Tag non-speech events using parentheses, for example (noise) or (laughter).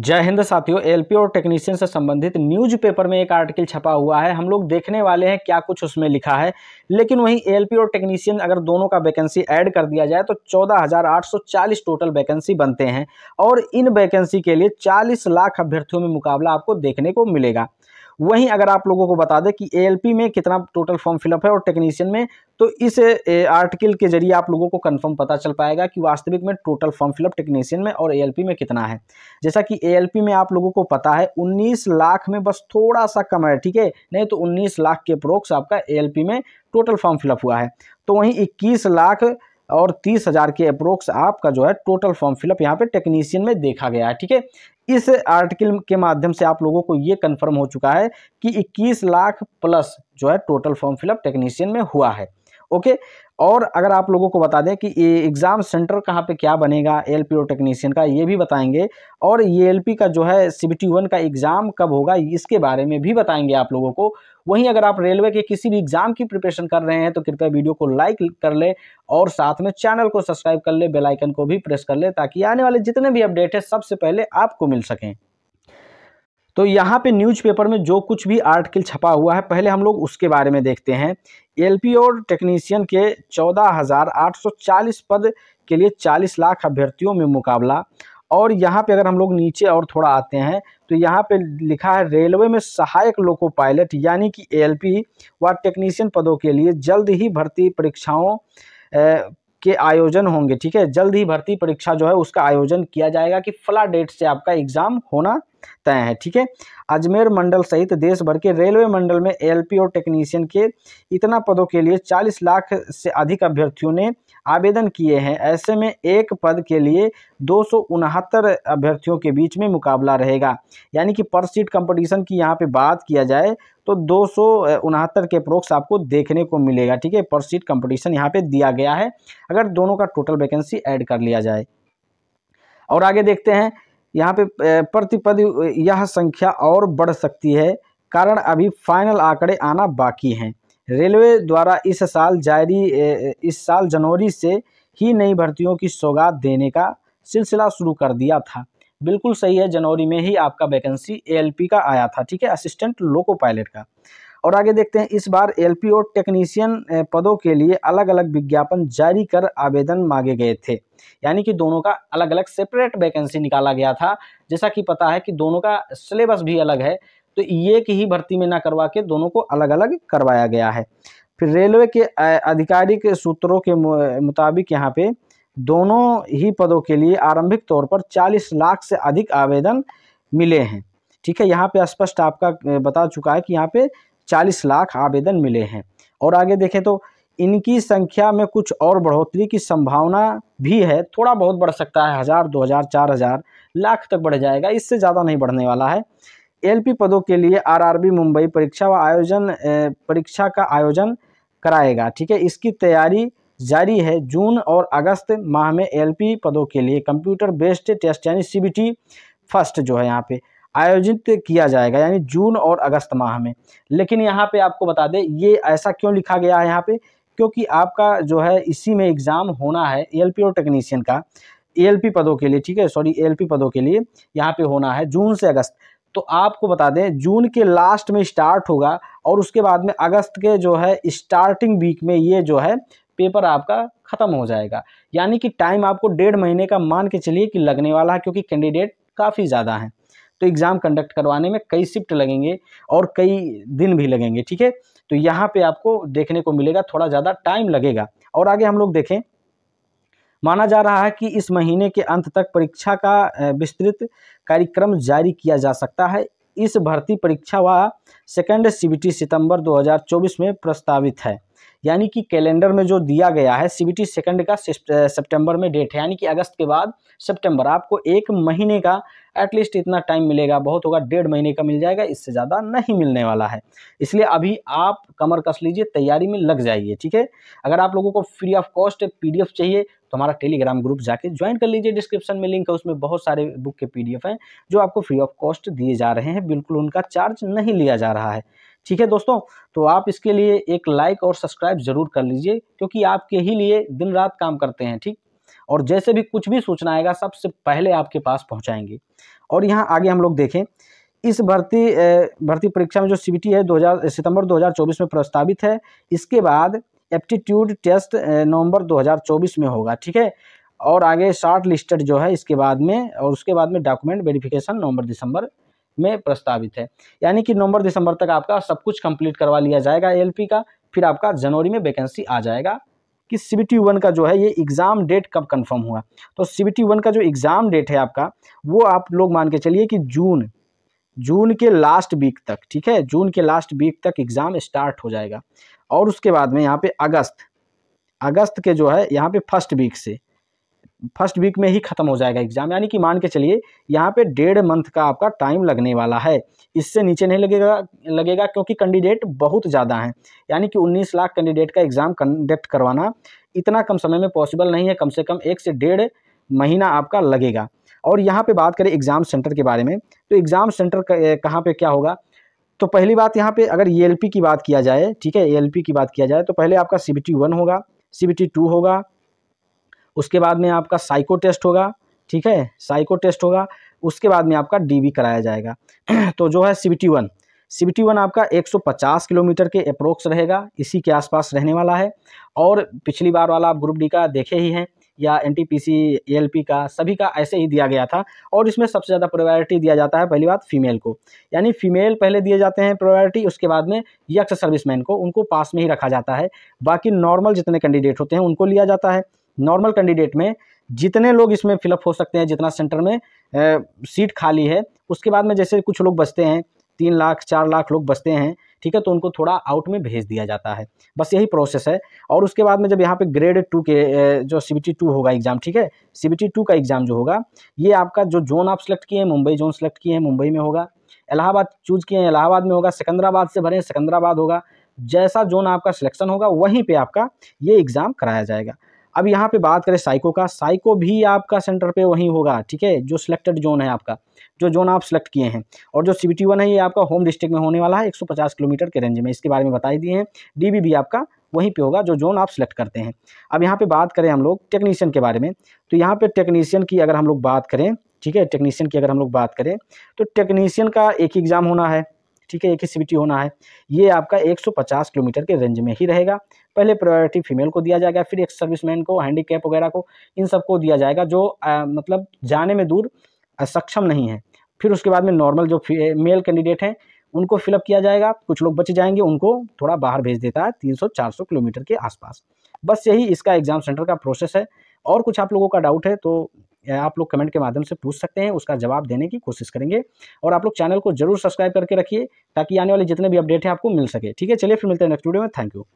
जय हिंद साथियों एलपी और टेक्नीशियन से संबंधित न्यूज़पेपर में एक आर्टिकल छपा हुआ है हम लोग देखने वाले हैं क्या कुछ उसमें लिखा है लेकिन वहीं एलपी और टेक्नीशियन अगर दोनों का वैकेंसी ऐड कर दिया जाए तो 14,840 टोटल वैकेंसी बनते हैं और इन वैकेंसी के लिए 40 लाख अभ्यर्थियों में मुकाबला आपको देखने को मिलेगा वहीं अगर आप लोगों को बता दें कि ए में कितना टोटल फॉर्म फिलअप है और टेक्नीशियन में तो इस आर्टिकल के जरिए आप लोगों को कंफर्म पता चल पाएगा कि वास्तविक में टोटल फॉर्म फिलअप टेक्नीशियन में और ए में कितना है जैसा कि ए में आप लोगों को पता है 19 लाख में बस थोड़ा सा कम है ठीक है नहीं तो 19 लाख के प्रोक्स आपका ए में टोटल फॉर्म फिलअप हुआ है तो वहीं इक्कीस लाख और तीस हज़ार के अप्रोक्स आपका जो है टोटल फॉर्म फिलअप यहाँ पे टेक्नीशियन में देखा गया है ठीक है इस आर्टिकल के माध्यम से आप लोगों को ये कन्फर्म हो चुका है कि इक्कीस लाख प्लस जो है टोटल फॉर्म फिलअप टेक्नीशियन में हुआ है ओके और अगर आप लोगों को बता दें कि एग्ज़ाम सेंटर कहाँ पे क्या बनेगा एल पी और टेक्नीशियन का ये भी बताएंगे और ये एल पी का जो है सी बी टी वन का एग्ज़ाम कब होगा इसके बारे में भी बताएंगे आप लोगों को वहीं अगर आप रेलवे के किसी भी एग्जाम की प्रिपरेशन कर रहे हैं तो कृपया वीडियो को लाइक कर ले और साथ में चैनल को सब्सक्राइब कर ले बेलाइकन को भी प्रेस कर ले ताकि आने वाले जितने भी अपडेट है सबसे पहले आपको मिल सकें तो यहाँ पे न्यूज़पेपर में जो कुछ भी आर्टिकल छपा हुआ है पहले हम लोग उसके बारे में देखते हैं एलपी और टेक्नीशियन के 14,840 पद के लिए 40 लाख अभ्यर्थियों में मुकाबला और यहाँ पे अगर हम लोग नीचे और थोड़ा आते हैं तो यहाँ पे लिखा है रेलवे में सहायक लोको पायलट यानी कि एएलपी व टेक्नीशियन पदों के लिए जल्द ही भर्ती परीक्षाओं के आयोजन होंगे ठीक है जल्द ही भर्ती परीक्षा जो है उसका आयोजन किया जाएगा कि फला डेट से आपका एग्ज़ाम होना तय है ठीक है अजमेर मंडल सहित देश भर के रेलवे मंडल में एलपी और टेक्नीशियन के इतना पदों के लिए 40 लाख से अधिक अभ्यर्थियों ने आवेदन किए हैं ऐसे में एक पद के लिए दो अभ्यर्थियों के बीच में मुकाबला रहेगा यानी कि पर सीट कंपटीशन की यहाँ पे बात किया जाए तो दो के प्रोक्स आपको देखने को मिलेगा ठीक है पर सीट कंपटीशन यहाँ पे दिया गया है अगर दोनों का टोटल वैकेंसी ऐड कर लिया जाए और आगे देखते हैं यहाँ पे प्रतिपद यह संख्या और बढ़ सकती है कारण अभी फाइनल आंकड़े आना बाकी हैं रेलवे द्वारा इस साल जारी इस साल जनवरी से ही नई भर्तियों की सौगात देने का सिलसिला शुरू कर दिया था बिल्कुल सही है जनवरी में ही आपका वैकेंसी एएलपी का आया था ठीक है असिस्टेंट लोको पायलट का और आगे देखते हैं इस बार एलपी और टेक्नीशियन पदों के लिए अलग अलग विज्ञापन जारी कर आवेदन मांगे गए थे यानी कि दोनों का अलग अलग सेपरेट वैकेंसी निकाला गया था जैसा कि पता है कि दोनों का सिलेबस भी अलग है तो एक ही भर्ती में ना करवा के दोनों को अलग अलग करवाया गया है फिर रेलवे के आधिकारिक सूत्रों के मुताबिक यहाँ पे दोनों ही पदों के लिए आरंभिक तौर पर 40 लाख से अधिक आवेदन मिले हैं ठीक है यहाँ पे स्पष्ट आपका बता चुका है कि यहाँ पे 40 लाख आवेदन मिले हैं और आगे देखें तो इनकी संख्या में कुछ और बढ़ोतरी की संभावना भी है थोड़ा बहुत बढ़ सकता है हज़ार दो हज़ार चार हज़ार लाख तक बढ़ जाएगा इससे ज़्यादा नहीं बढ़ने वाला है एलपी पदों के लिए आरआरबी मुंबई परीक्षा व आयोजन परीक्षा का आयोजन कराएगा ठीक है इसकी तैयारी जारी है जून और अगस्त माह में एलपी पदों के लिए कंप्यूटर बेस्ड टेस्ट यानी सीबीटी फर्स्ट जो है यहाँ पे आयोजित किया जाएगा यानी जून और अगस्त माह में लेकिन यहाँ पे आपको बता दें ये ऐसा क्यों लिखा गया है यहाँ पे क्योंकि आपका जो है इसी में एग्ज़ाम होना है एल और टेक्नीशियन का एलपी पदों के लिए ठीक है सॉरी एलपी पदों के लिए यहाँ पे होना है जून से अगस्त तो आपको बता दें जून के लास्ट में स्टार्ट होगा और उसके बाद में अगस्त के जो है स्टार्टिंग वीक में ये जो है पेपर आपका ख़त्म हो जाएगा यानी कि टाइम आपको डेढ़ महीने का मान के चलिए कि लगने वाला है क्योंकि कैंडिडेट काफ़ी ज़्यादा हैं तो एग्ज़ाम कंडक्ट करवाने में कई शिफ्ट लगेंगे और कई दिन भी लगेंगे ठीक है तो यहाँ पे आपको देखने को मिलेगा थोड़ा ज़्यादा टाइम लगेगा और आगे हम लोग देखें माना जा रहा है कि इस महीने के अंत तक परीक्षा का विस्तृत कार्यक्रम जारी किया जा सकता है इस भर्ती परीक्षा व सेकेंड सीबीटी सितंबर 2024 में प्रस्तावित है यानी कि कैलेंडर में जो दिया गया है सीबीटी सेकंड का सितंबर में डेट है यानी कि अगस्त के बाद सितंबर आपको एक महीने का एटलीस्ट इतना टाइम मिलेगा बहुत होगा डेढ़ महीने का मिल जाएगा इससे ज़्यादा नहीं मिलने वाला है इसलिए अभी आप कमर कस लीजिए तैयारी में लग जाइए ठीक है अगर आप लोगों को फ्री ऑफ कॉस्ट पी चाहिए तो हमारा टेलीग्राम ग्रुप जाके ज्वाइन कर लीजिए डिस्क्रिप्शन में लिंक है उसमें बहुत सारे बुक के पीडीएफ हैं जो आपको फ्री ऑफ कॉस्ट दिए जा रहे हैं बिल्कुल उनका चार्ज नहीं लिया जा रहा है ठीक है दोस्तों तो आप इसके लिए एक लाइक और सब्सक्राइब जरूर कर लीजिए क्योंकि आपके ही लिए दिन रात काम करते हैं ठीक और जैसे भी कुछ भी सूचना आएगा सबसे पहले आपके पास पहुंचाएंगे और यहाँ आगे हम लोग देखें इस भर्ती भर्ती परीक्षा में जो सी है 2000 सितंबर 2024 में प्रस्तावित है इसके बाद एप्टीट्यूड टेस्ट नवंबर 2024 में होगा ठीक है और आगे शार्ट लिस्टेड जो है इसके बाद में और उसके बाद में डॉक्यूमेंट वेरिफिकेशन नवंबर दिसंबर में प्रस्तावित है यानी कि नवंबर दिसंबर तक आपका सब कुछ कंप्लीट करवा लिया जाएगा एलपी का फिर आपका जनवरी में वैकेंसी आ जाएगा कि सी बी वन का जो है ये एग्ज़ाम डेट कब कन्फर्म हुआ तो सी बी वन का जो एग्ज़ाम डेट है आपका वो आप लोग मान के चलिए कि जून जून के लास्ट वीक तक ठीक है जून के लास्ट वीक तक एग्ज़ाम स्टार्ट हो जाएगा और उसके बाद में यहाँ पे अगस्त अगस्त के जो है यहाँ पे फर्स्ट वीक से फर्स्ट वीक में ही ख़त्म हो जाएगा एग्ज़ाम यानी कि मान के चलिए यहाँ पे डेढ़ मंथ का आपका टाइम लगने वाला है इससे नीचे नहीं लगेगा लगेगा क्योंकि कैंडिडेट बहुत ज़्यादा हैं यानी कि उन्नीस लाख कैंडिडेट का एग्ज़ाम कंडक्ट करवाना इतना कम समय में पॉसिबल नहीं है कम से कम एक से डेढ़ महीना आपका लगेगा और यहाँ पे बात करें एग्ज़ाम सेंटर के बारे में तो एग्ज़ाम सेंटर कहाँ पे क्या होगा तो पहली बात यहाँ पे अगर ई e की बात किया जाए ठीक है ई e की बात किया जाए तो पहले आपका सी बी होगा सी बी होगा उसके बाद में आपका साइको टेस्ट होगा ठीक है साइको टेस्ट होगा उसके बाद में आपका डी कराया जाएगा (clears throat) तो जो है सी बी सी बी आपका 150 किलोमीटर के अप्रोक्स रहेगा इसी के आसपास रहने वाला है और पिछली बार वाला आप ग्रुप डी का देखे ही हैं या एन टी पी का सभी का ऐसे ही दिया गया था और इसमें सबसे ज़्यादा प्रायोरिटी दिया जाता है पहली बात फीमेल को यानी फीमेल पहले दिए जाते हैं प्रायोरिटी उसके बाद में यक्स सर्विसमैन को उनको पास में ही रखा जाता है बाकी नॉर्मल जितने कैंडिडेट होते हैं उनको लिया जाता है नॉर्मल कैंडिडेट में जितने लोग इसमें फिलअप हो सकते हैं जितना सेंटर में ए, सीट खाली है उसके बाद में जैसे कुछ लोग बचते हैं तीन लाख चार लाख लोग बचते हैं ठीक है तो उनको थोड़ा आउट में भेज दिया जाता है बस यही प्रोसेस है और उसके बाद में जब यहाँ पे ग्रेड टू के जो सी बी टू होगा एग्जाम ठीक है सी बी टू का एग्जाम जो होगा ये आपका जो जोन आप सेलेक्ट किए हैं मुंबई जोन सेलेक्ट किए हैं मुंबई में होगा इलाहाबाद चूज किए हैं इलाहाबाद में होगा सिकंदराबाद से भरे सिकंदराबाद होगा जैसा जोन आपका सिलेक्शन होगा वहीं पर आपका ये एग्ज़ाम कराया जाएगा अब यहाँ पे बात करें साइको का साइको भी आपका सेंटर पे वहीं होगा ठीक है जो सिलेक्टेड जोन है आपका जो जोन आप सेलेक्ट किए हैं और जो सी बी टी वन है ये आपका होम डिस्ट्रिक्ट में होने वाला है 150 किलोमीटर के रेंज में इसके बारे में बताई दिए हैं डी बी भी आपका वहीं पे होगा जो जोन आप सेलेक्ट करते हैं अब यहाँ पे बात करें हम लोग टेक्नीशियन के बारे में तो यहाँ पे टेक्नीशियन की अगर हम लोग बात करें ठीक है टेक्नीशियन की अगर हम लोग बात करें तो टेक्नीशियन का एक एग्ज़ाम होना है ठीक है एक ही सीबीटी होना है ये आपका 150 किलोमीटर के रेंज में ही रहेगा पहले प्रायोरिटी फीमेल को दिया जाएगा फिर एक सर्विसमैन को हैंडीकैप वगैरह को इन सबको दिया जाएगा जो आ, मतलब जाने में दूर सक्षम नहीं है फिर उसके बाद में नॉर्मल जो मेल कैंडिडेट हैं उनको फिलअप किया जाएगा कुछ लोग बच जाएंगे उनको थोड़ा बाहर भेज देता है 300-400 किलोमीटर के आसपास बस यही इसका एग्ज़ाम सेंटर का प्रोसेस है और कुछ आप लोगों का डाउट है तो आप लोग कमेंट के माध्यम से पूछ सकते हैं उसका जवाब देने की कोशिश करेंगे और आप लोग चैनल को जरूर सब्सक्राइब करके रखिए ताकि आने वाले जितने भी अपडेट हैं आपको मिल सके ठीक है चलिए फिर मिलते हैं नेक्स्ट वीडियो में थैंक यू